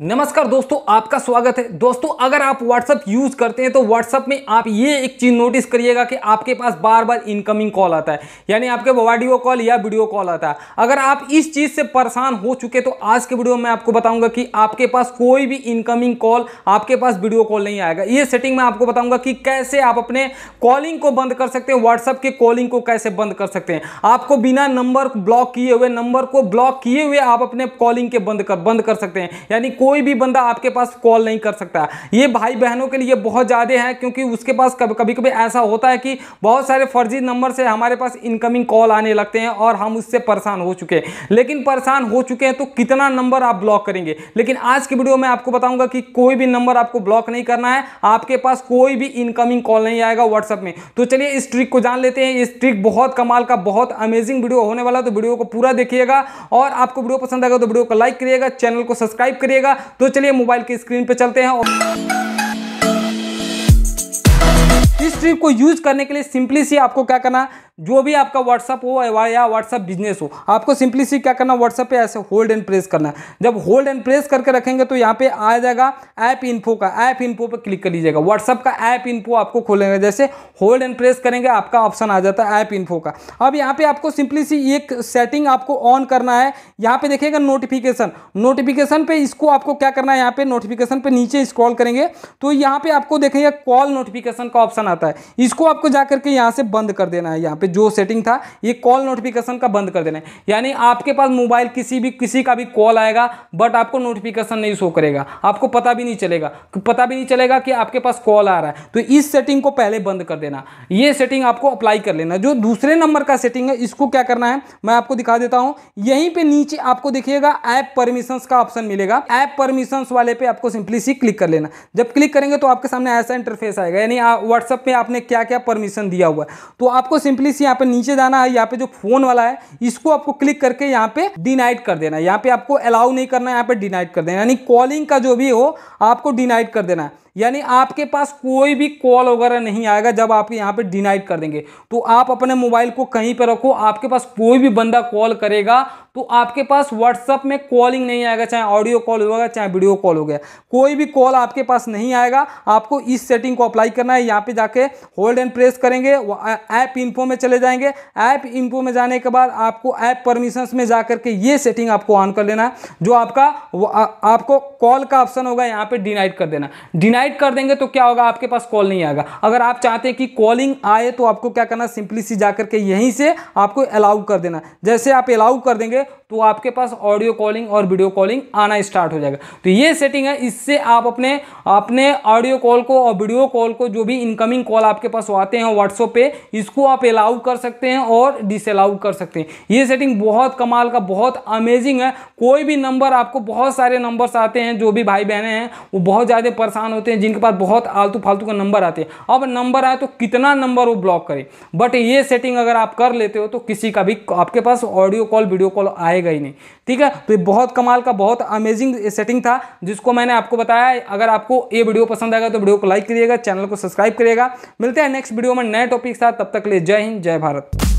नमस्कार दोस्तों आपका स्वागत है दोस्तों अगर आप व्हाट्सअप यूज़ करते हैं तो व्हाट्सअप में आप ये एक चीज़ नोटिस करिएगा कि आपके पास बार बार इनकमिंग कॉल आता है यानी आपके ऑडियो कॉल या वीडियो कॉल आता है अगर आप इस चीज़ से परेशान हो चुके तो आज के वीडियो में आपको बताऊंगा कि आपके पास कोई भी इनकमिंग कॉल आपके पास वीडियो कॉल नहीं आएगा ये सेटिंग में आपको बताऊंगा कि कैसे आप अपने कॉलिंग को बंद कर सकते हैं व्हाट्सअप के कॉलिंग को कैसे बंद कर सकते हैं आपको बिना नंबर ब्लॉक किए हुए नंबर को ब्लॉक किए हुए आप अपने कॉलिंग के बंद कर बंद कर सकते हैं यानी कोई भी बंदा आपके पास कॉल नहीं कर सकता ये भाई बहनों के लिए बहुत ज़्यादा है क्योंकि उसके पास कभी कभी ऐसा होता है कि बहुत सारे फर्जी नंबर से हमारे पास इनकमिंग कॉल आने लगते हैं और हम उससे परेशान हो चुके हैं लेकिन परेशान हो चुके हैं तो कितना नंबर आप ब्लॉक करेंगे लेकिन आज की वीडियो में आपको बताऊंगा कि कोई भी नंबर आपको ब्लॉक नहीं करना है आपके पास कोई भी इनकमिंग कॉल नहीं आएगा व्हाट्सएप में तो चलिए इस ट्रिक को जान लेते हैं इस ट्रिक बहुत कमाल का बहुत अमेजिंग वीडियो होने वाला तो वीडियो को पूरा देखिएगा और आपको वीडियो पसंद आएगा तो वीडियो को लाइक करिएगा चैनल को सब्सक्राइब करिएगा जाएगा तो चलिए मोबाइल की स्क्रीन पर चलते हैं और इस ट्रिप को यूज करने के लिए सिंपली सी आपको क्या करना जो भी आपका व्हाट्सअप हो या व्हाट्सअप बिजनेस हो आपको सिंपली सी क्या करना व्हाट्सअप पे ऐसे होल्ड एंड प्रेस करना है जब होल्ड एंड प्रेस करके रखेंगे तो यहाँ पे आ जाएगा ऐप इन्फो का ऐप इन्फो पर क्लिक कर लीजिएगा व्हाट्सअप का ऐप इन्फो आपको खोलेंगे जैसे होल्ड एंड प्रेस करेंगे आपका ऑप्शन आ जाता है ऐप इन्फो का अब यहाँ पे आपको सिंपली सी एक सेटिंग आपको ऑन करना है यहाँ पे देखिएगा नोटिफिकेशन नोटिफिकेशन पर इसको आपको क्या करना है यहाँ पे नोटिफिकेशन पर नीचे स्क्रॉल करेंगे तो यहाँ पे आपको देखेंगे कॉल नोटिफिकेशन का ऑप्शन आता है इसको आपको जाकर के यहाँ से बंद कर देना है यहाँ पे जो सेटिंग था ये कॉल नोटिफिकेशन का बंद कर देना है यानी आपके पास मोबाइल किसी भी किसी का भी कॉल आएगा बट आपको नोटिफिकेशन नहीं शो करेगा आपको पता भी नहीं चलेगा पता भी नहीं चलेगा कि आपके पास कॉल आ रहा है तो इस सेटिंग को पहले बंद कर देना ये सेटिंग आपको अप्लाई कर लेना जो दूसरे नंबर का सेटिंग है इसको क्या करना है मैं आपको दिखा देता हूँ यहीं पर नीचे आपको देखिएगा ऐप परमिशन का ऑप्शन मिलेगा ऐप परमिशन वाले पे आपको सिंपली सी क्लिक कर लेना जब क्लिक करेंगे तो आपके सामने ऐसा इंटरफेस आएगा यानी व्हाट्सएप पे आपने क्या क्या परमिशन दिया हुआ है तो आपको सिंपली वापस यहाँ पे नीचे जाना है यहाँ पे जो फोन वाला है इसको आपको क्लिक करके यहाँ पे डिनाइट कर देना है यहाँ पे आपको अलाउ नहीं करना है यहाँ पे डिनाइट कर देना यानी कॉलिंग का जो भी हो आपको डिनाइट कर देना है यानी आपके पास कोई भी कॉल वगैरह नहीं आएगा जब आप यहाँ पे डिनाइट कर देंगे तो आप अपने मोबाइल को कहीं पे रखो आपके पास कोई भी बंदा कॉल करेगा तो आपके पास व्हाट्सअप में कॉलिंग नहीं आएगा चाहे ऑडियो कॉल होगा चाहे वीडियो कॉल हो गया कोई भी कॉल आपके पास नहीं आएगा आपको इस सेटिंग को अप्लाई करना है यहाँ पे जाके होल्ड एंड प्रेस करेंगे ऐप इन्फो में चले जाएंगे ऐप इन्फो में जाने के बाद आपको ऐप परमिशंस में जा करके ये सेटिंग आपको ऑन कर लेना है जो आपका आपको कॉल का ऑप्शन होगा यहाँ पर डिनाइट कर देना डिनाइट डिनाइड कर देंगे तो क्या होगा आपके पास कॉल नहीं आएगा अगर आप चाहते हैं कि कॉलिंग आए तो आपको क्या करना सिंपली सी जाकर के यहीं से आपको अलाउ कर देना जैसे आप अलाउ कर देंगे तो आपके पास ऑडियो कॉलिंग और वीडियो कॉलिंग आना स्टार्ट हो जाएगा तो ये सेटिंग है इससे आप अपने अपने ऑडियो कॉल को और वीडियो कॉल को जो भी इनकमिंग कॉल आपके पास आते हैं व्हाट्सएप पे इसको आप अलाउ कर सकते हैं और डिसअलाउ कर सकते हैं ये सेटिंग बहुत कमाल का बहुत अमेजिंग है कोई भी नंबर आपको बहुत सारे नंबर्स आते हैं जो भी भाई बहने हैं वो बहुत ज़्यादा परेशान होते हैं हैं जिनके पास बहुत आलतू फालतू का नंबर आते हैं अब नंबर आए तो कितना नंबर वो ब्लॉक करें बट ये सेटिंग अगर आप कर लेते हो तो किसी का भी आपके पास ऑडियो कॉल वीडियो कॉल आएगा ही नहीं ठीक है तो ये बहुत कमाल का बहुत अमेजिंग सेटिंग था जिसको मैंने आपको बताया अगर आपको ये वीडियो पसंद आएगा तो वीडियो को लाइक करिएगा चैनल को सब्सक्राइब करिएगा मिलते हैं नेक्स्ट वीडियो में नए टॉपिक साथ तब तक ले जय हिंद जय भारत